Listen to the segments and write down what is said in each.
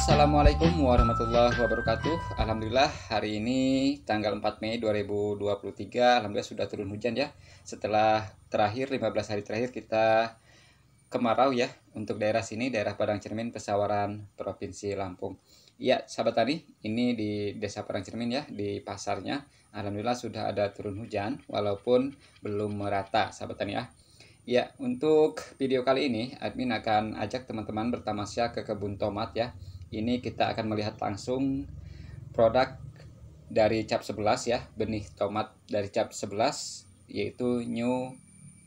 Assalamualaikum warahmatullahi wabarakatuh Alhamdulillah hari ini tanggal 4 Mei 2023 Alhamdulillah sudah turun hujan ya Setelah terakhir 15 hari terakhir kita kemarau ya Untuk daerah sini daerah Padang Cermin Pesawaran Provinsi Lampung Ya sahabat tani ini di desa Padang Cermin ya di pasarnya Alhamdulillah sudah ada turun hujan walaupun belum merata sahabat tani ya Ya, untuk video kali ini admin akan ajak teman-teman bertamasya ke kebun tomat ya ini kita akan melihat langsung produk dari cap 11 ya, benih tomat dari cap 11 yaitu new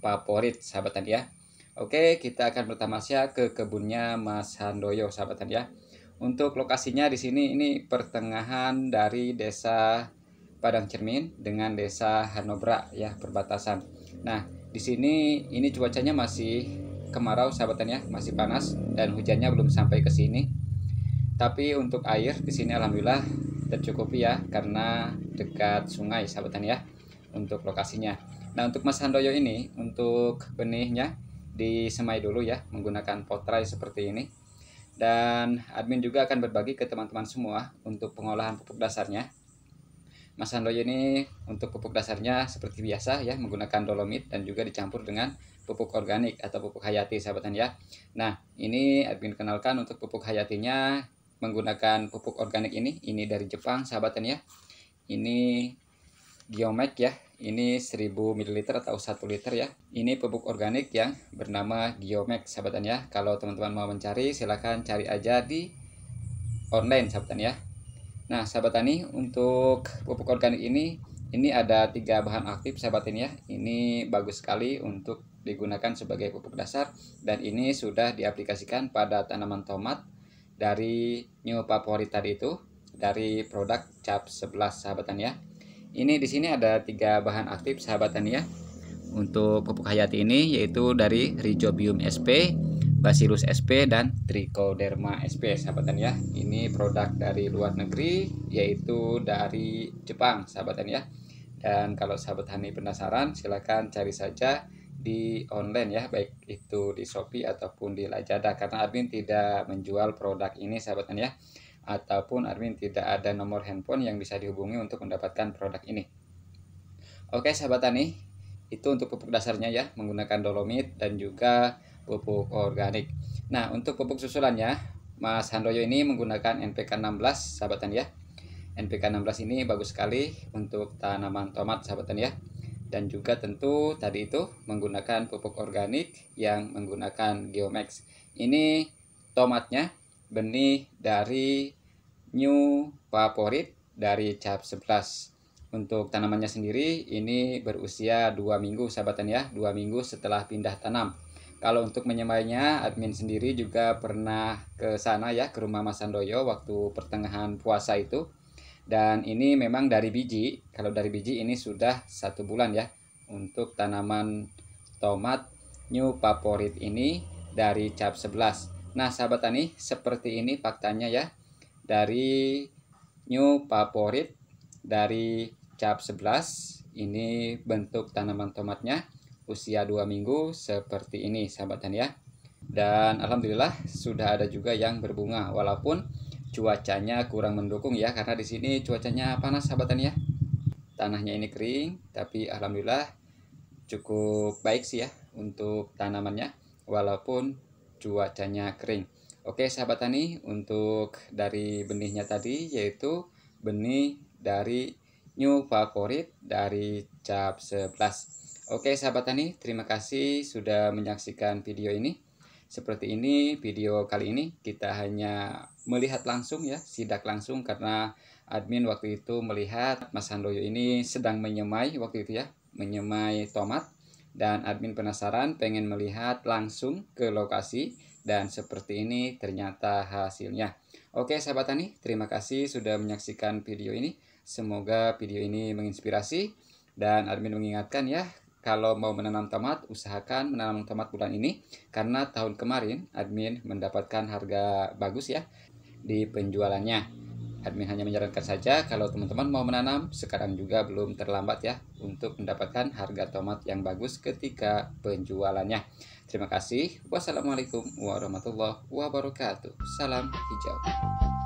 favorit sahabat ya. Oke, kita akan pertama saya ke kebunnya Mas Handoyo sahabat ya. Untuk lokasinya di sini ini pertengahan dari desa Padang Cermin dengan desa Hanobra ya perbatasan. Nah, di sini ini cuacanya masih kemarau sahabat ya, masih panas dan hujannya belum sampai ke sini tapi untuk air di sini alhamdulillah tercukupi ya karena dekat sungai sahabat ya untuk lokasinya nah untuk mas handoyo ini untuk benihnya disemai dulu ya menggunakan potray seperti ini dan admin juga akan berbagi ke teman-teman semua untuk pengolahan pupuk dasarnya Mas Handoyo ini untuk pupuk dasarnya seperti biasa ya menggunakan dolomit dan juga dicampur dengan pupuk organik atau pupuk hayati sahabat ya. Nah, ini admin kenalkan untuk pupuk hayatinya menggunakan pupuk organik ini ini dari Jepang sahabatan ya ini Geomac ya ini 1000 ml atau 1 liter ya ini pupuk organik yang bernama Geomac sahabatan ya kalau teman-teman mau mencari silahkan cari aja di online sahabatan ya nah sahabat tani untuk pupuk organik ini ini ada tiga bahan aktif sahabat ya ini bagus sekali untuk digunakan sebagai pupuk dasar dan ini sudah diaplikasikan pada tanaman tomat dari new favorit tadi itu dari produk cap 11 sahabatan ya. Ini di sini ada tiga bahan aktif sahabatan ya. Untuk pupuk hayati ini yaitu dari Rhizobium sp, basilus sp dan Trichoderma sp sahabatan ya. Ini produk dari luar negeri yaitu dari Jepang sahabatan ya. Dan kalau sahabat tani penasaran silahkan cari saja di online ya baik itu di Shopee ataupun di Lazada karena admin tidak menjual produk ini sahabatan ya ataupun admin tidak ada nomor handphone yang bisa dihubungi untuk mendapatkan produk ini. Oke sahabat tani, itu untuk pupuk dasarnya ya menggunakan dolomit dan juga pupuk organik. Nah untuk pupuk susulannya Mas Handoyo ini menggunakan NPK 16 sahabat tani ya. NPK 16 ini bagus sekali untuk tanaman tomat sahabat tani ya dan juga tentu tadi itu menggunakan pupuk organik yang menggunakan Geomax. Ini tomatnya benih dari New Favorit dari cap 11. Untuk tanamannya sendiri ini berusia dua minggu sahabatan ya, dua minggu setelah pindah tanam. Kalau untuk menyemainya, admin sendiri juga pernah ke sana ya, ke rumah Mas andoyo waktu pertengahan puasa itu dan ini memang dari biji kalau dari biji ini sudah satu bulan ya untuk tanaman tomat new favorit ini dari cap 11 nah sahabat tani seperti ini faktanya ya dari new favorit dari cap 11 ini bentuk tanaman tomatnya usia dua minggu seperti ini sahabat tani ya dan alhamdulillah sudah ada juga yang berbunga walaupun cuacanya kurang mendukung ya karena di sini cuacanya panas sahabat tani ya tanahnya ini kering tapi alhamdulillah cukup baik sih ya untuk tanamannya walaupun cuacanya kering oke sahabat tani untuk dari benihnya tadi yaitu benih dari new favorit dari cap 11 oke sahabat tani terima kasih sudah menyaksikan video ini seperti ini video kali ini kita hanya melihat langsung ya, sidak langsung karena admin waktu itu melihat Mas Handoyo ini sedang menyemai waktu itu ya, menyemai tomat dan admin penasaran pengen melihat langsung ke lokasi dan seperti ini ternyata hasilnya. Oke sahabat tani, terima kasih sudah menyaksikan video ini. Semoga video ini menginspirasi dan admin mengingatkan ya kalau mau menanam tomat, usahakan menanam tomat bulan ini karena tahun kemarin admin mendapatkan harga bagus ya di penjualannya. Admin hanya menyarankan saja kalau teman-teman mau menanam sekarang juga belum terlambat ya untuk mendapatkan harga tomat yang bagus ketika penjualannya. Terima kasih. Wassalamualaikum warahmatullahi wabarakatuh. Salam hijau.